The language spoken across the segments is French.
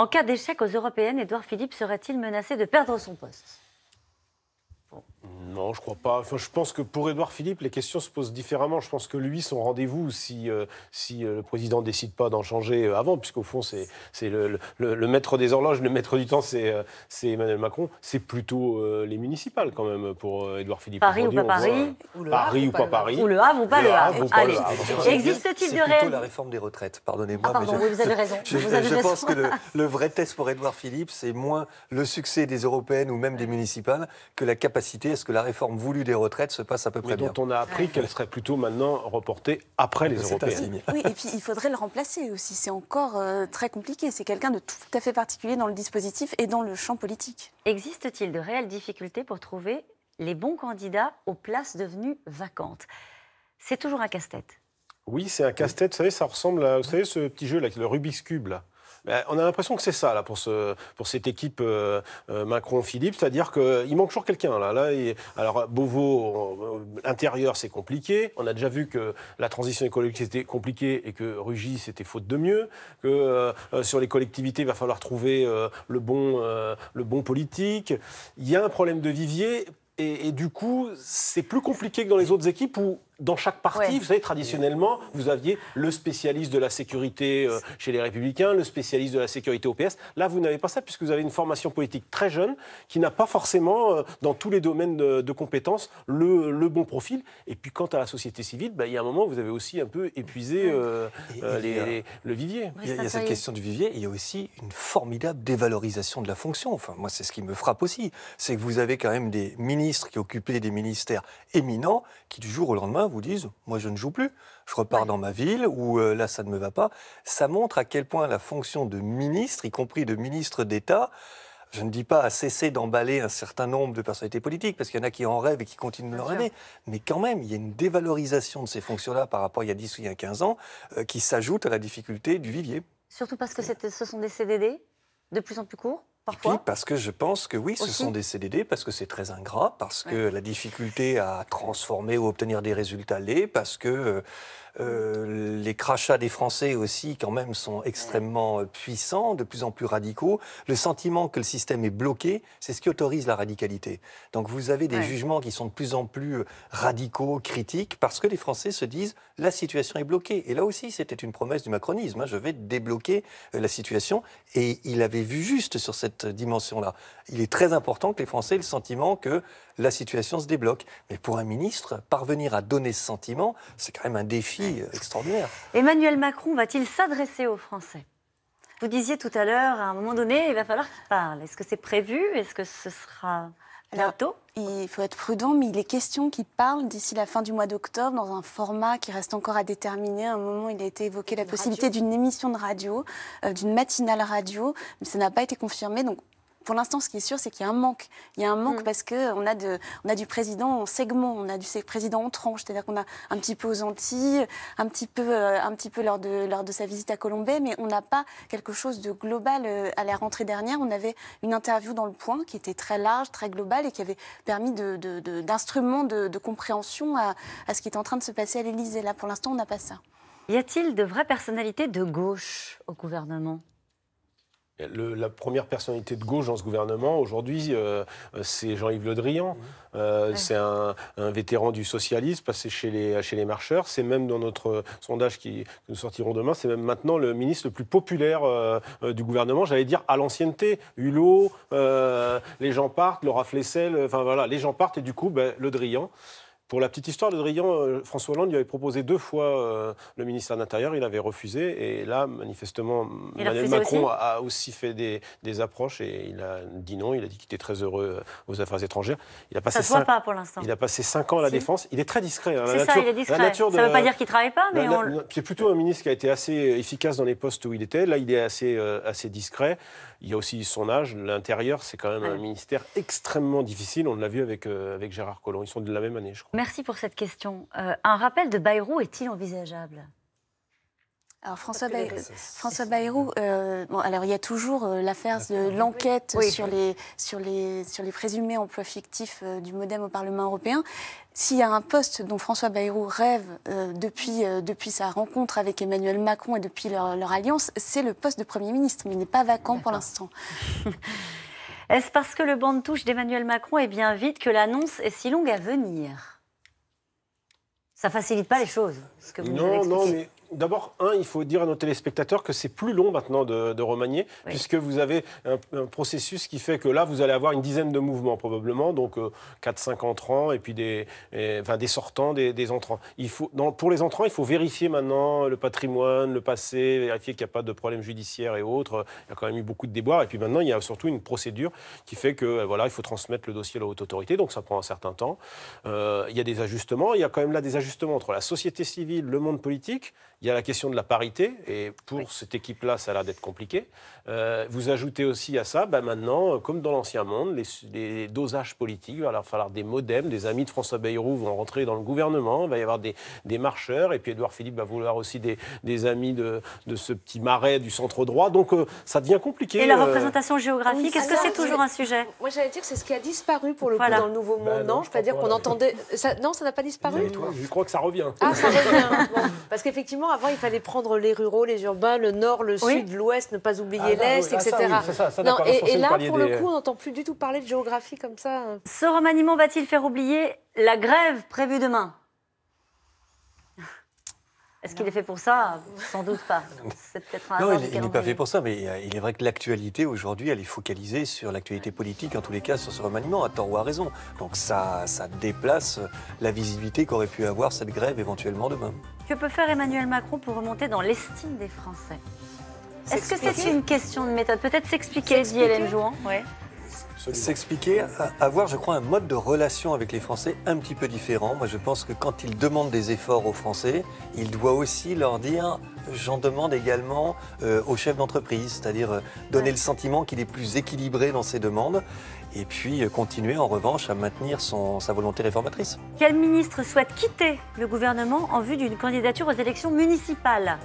En cas d'échec aux européennes, Édouard Philippe serait-il menacé de perdre son poste non, je crois pas. Enfin, je pense que pour Édouard Philippe, les questions se posent différemment. Je pense que lui, son rendez-vous, si, euh, si euh, le président décide pas d'en changer euh, avant, puisqu'au fond, c'est le, le, maître des horloges, le maître du temps, c'est Emmanuel Macron, c'est plutôt les municipales quand même pour Édouard Philippe. Paris ou pas Paris ou Paris ou pas Paris le Havre ou pas le Havre Allez, existe-t-il de réel la réforme des retraites, pardonnez-moi. Ah, pardon, vous avez raison. Je, vous avez je pense que le, vrai test pour Édouard Philippe, c'est moins le succès des européennes ou même des municipales que la capacité à ce que la la réforme voulue des retraites se passe à peu près Mais bien. dont on a appris qu'elle serait plutôt maintenant reportée après ah, les bah, Européennes. Oui, et puis il faudrait le remplacer aussi. C'est encore euh, très compliqué. C'est quelqu'un de tout à fait particulier dans le dispositif et dans le champ politique. Existe-t-il de réelles difficultés pour trouver les bons candidats aux places devenues vacantes C'est toujours un casse-tête. Oui, c'est un casse-tête. Vous savez, ça ressemble à vous ce petit jeu, là, le Rubik's Cube. Là. Ben, on a l'impression que c'est ça là pour, ce, pour cette équipe euh, euh, Macron-Philippe, c'est-à-dire qu'il manque toujours quelqu'un là. là et, alors Beauvau, euh, l'intérieur, c'est compliqué. On a déjà vu que la transition écologique c'était compliqué et que Rugy c'était faute de mieux. Que sur les collectivités, il va falloir trouver le bon le bon politique. Il y a un problème de vivier. Et, et du coup, c'est plus compliqué que dans les autres équipes où dans chaque parti, vous savez, traditionnellement, vous aviez le spécialiste de la sécurité euh, chez les Républicains, le spécialiste de la sécurité au PS. Là, vous n'avez pas ça, puisque vous avez une formation politique très jeune qui n'a pas forcément, euh, dans tous les domaines de, compétences, le, bon profil. Et puis, quant à la société civile, bah, il y a un moment, vous avez aussi un peu épuisé euh, le vivier. Il y, a, il y a cette question du vivier, il y a aussi une formidable dévalorisation de la fonction. Enfin, moi, c'est ce qui me frappe aussi. C'est que vous avez quand même des ministres qui occupaient des ministères éminents qui, du jour au lendemain, vous disent Moi, je ne joue plus, je repars dans ma ville, ou euh, là, ça ne me va pas. Ça montre à quel point la fonction de ministre, y compris de ministre d'État, je ne dis pas à cesser d'emballer un certain nombre de personnalités politiques, parce qu'il y en a qui en rêvent et qui continuent de le rêver, mais quand même, il y a une dévalorisation de ces fonctions-là par rapport à il y a 10 ou il y a 15 ans, euh, qui s'ajoute à la difficulté du vivier. Surtout parce que ce sont des CDD de plus en plus courts parce que je pense que oui, ce sont des CDD, parce que c'est très ingrat, parce que la difficulté à transformer ou obtenir des résultats l'est, parce que euh, euh, les crachats des Français aussi, quand même, sont extrêmement euh, puissants, de plus en plus radicaux. Le sentiment que le système est bloqué, c'est ce qui autorise la radicalité. Donc vous avez des jugements qui sont de plus en plus euh, radicaux, critiques, parce que les Français se disent la situation est bloquée. Et là aussi, c'était une promesse du macronisme. Hein, je vais débloquer la situation. Et il avait vu juste sur cette dimension-là. Il est très important que les Français aient le sentiment que la situation se débloque. Mais pour un ministre, parvenir à donner ce sentiment, c'est quand même un défi extraordinaire. Emmanuel Macron va-t-il s'adresser aux Français Vous disiez tout à l'heure, à un moment donné, il va falloir qu'il parle. Est-ce que c'est prévu Est-ce que ce sera bientôt il faut être prudent, mais il est question qu'il parle d'ici la fin du mois d'octobre dans un format qui reste encore à déterminer. À un moment, il a été évoqué la possibilité d'une émission de radio, euh, d'une matinale radio, mais ça n'a pas été confirmé. Donc pour l'instant, ce qui est sûr, c'est qu'il y a un manque. Il y a un manque mm. parce qu'on a, a du président en segment, on a du président en tranche, c'est-à-dire qu'on a un petit peu aux Antilles, un petit peu, euh, lors, de, sa visite à Colombay, mais on n'a pas quelque chose de global. Euh, à la rentrée dernière, on avait une interview dans Le Point qui était très large, très globale et qui avait permis d'instruments de, compréhension à, ce qui est en train de se passer à l'Élysée. Là, pour l'instant, on n'a pas ça. Y a-t-il de vraies personnalités de gauche au gouvernement la première personnalité de gauche dans ce gouvernement, aujourd'hui, euh, c'est Jean-Yves Le Drian. Euh, c'est un, vétéran du socialisme, passé chez les, marcheurs. C'est même dans notre sondage qui nous sortirons demain, c'est même maintenant le ministre le plus populaire euh, du gouvernement, j'allais dire à l'ancienneté. Hulot, les gens partent, Laura Flessel, enfin voilà, les gens partent et du coup, ben, Le Drian. Pour la petite histoire, Le Drian, euh, François Hollande lui avait proposé deux fois euh, le ministère de l'Intérieur, il avait refusé. Et là, manifestement, Emmanuel Macron a aussi fait des, approches et il a dit non. Il a dit qu'il était très heureux euh, aux affaires étrangères. Il a passé ça pas pour l'instant. Il a passé cinq ans à la défense. Il est très discret. Hein. C'est ça, il est discret. ça ne veut pas dire qu'il ne travaille pas, mais on... C'est plutôt un ministre qui a été assez efficace dans les postes où il était. Là, il est assez, assez discret. Il y a aussi son âge. L'intérieur, c'est quand même un ministère extrêmement difficile. On l'a vu avec, avec Gérard Collomb. Ils sont de la même année, je crois. Merci pour cette question. Euh, un rappel de Bayrou est-il envisageable alors François, euh, Bayrou, euh, alors il y a toujours l'affaire de l'enquête sur, les, sur, les, sur les présumés emplois fictifs du Modem au Parlement européen. S'il y a un poste dont François Bayrou rêve depuis, depuis sa rencontre avec Emmanuel Macron et depuis leur, leur alliance, c'est le poste de Premier ministre, mais il n'est pas vacant pour l'instant. Est-ce parce que le banc de touche d'Emmanuel Macron est bien vide que l'annonce est si longue à venir ça facilite pas les choses. Ce que vous non, non, D'abord, un, il faut dire à nos téléspectateurs que c'est plus long maintenant de, de remanier, puisque vous avez un, processus qui fait que là, vous allez avoir une dizaine de mouvements probablement, donc 4-5 euh, entrants et puis des, des sortants, des, entrants. Il faut, pour les entrants, il faut vérifier maintenant le patrimoine, le passé, vérifier qu'il n'y a pas de problème judiciaire et autres. Il y a quand même eu beaucoup de déboires. Et puis maintenant, il y a surtout une procédure qui fait que euh, voilà, il faut transmettre le dossier à la haute autorité, donc ça prend un certain temps. Euh, il y a des ajustements. Il y a quand même là des ajustements entre la société civile, le monde politique il y a la question de la parité, et pour cette équipe-là, ça a l'air d'être compliqué. Euh, vous ajoutez aussi à ça, ben maintenant, euh, comme dans l'ancien monde, les, dosages politiques, il va falloir des modems, des amis de François Bayrou vont rentrer dans le gouvernement, il va y avoir des, marcheurs, et puis Édouard Philippe va vouloir aussi des, amis de, ce petit marais du centre droit, donc euh, ça devient compliqué. Et la représentation géographique, est-ce que c'est toujours un sujet Moi j'allais dire que c'est ce qui a disparu pour le coup dans le nouveau bah monde, non, non, Je peux dire qu'on entendait... Ça, non, ça n'a pas disparu toi, Je crois que ça revient. Ah, ça revient Parce qu'effectivement, avant, il fallait prendre les ruraux, les urbains, le nord, le sud, l'ouest, ne pas oublier ah, l'est, ah, etc. et, là, pour le coup, on n'entend plus du tout parler de géographie comme ça. Ce remaniement va-t-il faire oublier la grève prévue demain est-ce qu'il est fait pour ça Sans doute pas. C'est peut-être un Non, il n'est pas fait pour ça, mais euh, il est vrai que l'actualité aujourd'hui, elle est focalisée sur l'actualité politique, en tous les cas sur ce remaniement, à tort ou à raison. Donc ça, ça déplace euh, la visibilité qu'aurait pu avoir cette grève éventuellement demain. Que peut faire Emmanuel Macron pour remonter dans l'estime des Français Est-ce que c'est une question de méthode Peut-être s'expliquer, dit Hélène Jouan. Ouais s'expliquer, avoir, je crois, un mode de relation avec les Français un petit peu différent. Moi, je pense que quand il demande des efforts aux Français, il doit aussi leur dire j'en demande également euh, au chef d'entreprise, c'est-à-dire euh, donner le sentiment qu'il est plus équilibré dans ses demandes et puis euh, continuer en revanche à maintenir sa volonté réformatrice. Quel ministre souhaite quitter le gouvernement en vue d'une candidature aux élections municipales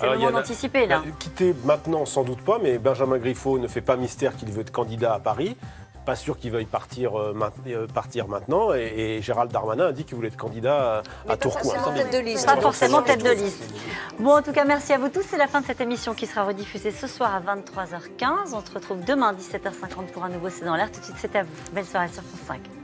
c'est le moment d'anticiper là. Quitter maintenant, sans doute pas, mais Benjamin Griffo ne fait pas mystère qu'il veut être candidat à Paris pas sûr qu'il veuille partir, euh, euh, partir maintenant. Et, Gérald Darmanin a dit qu'il voulait être candidat à, à Tourcoing. Pas forcément tête de liste. Bon, en tout cas, merci à vous tous. C'est la fin de cette émission qui sera rediffusée ce soir à 23h15. On se retrouve demain, 17h50, pour un nouveau C'est dans l'air. Tout de suite, c'était à vous. Belle soirée sur France 5.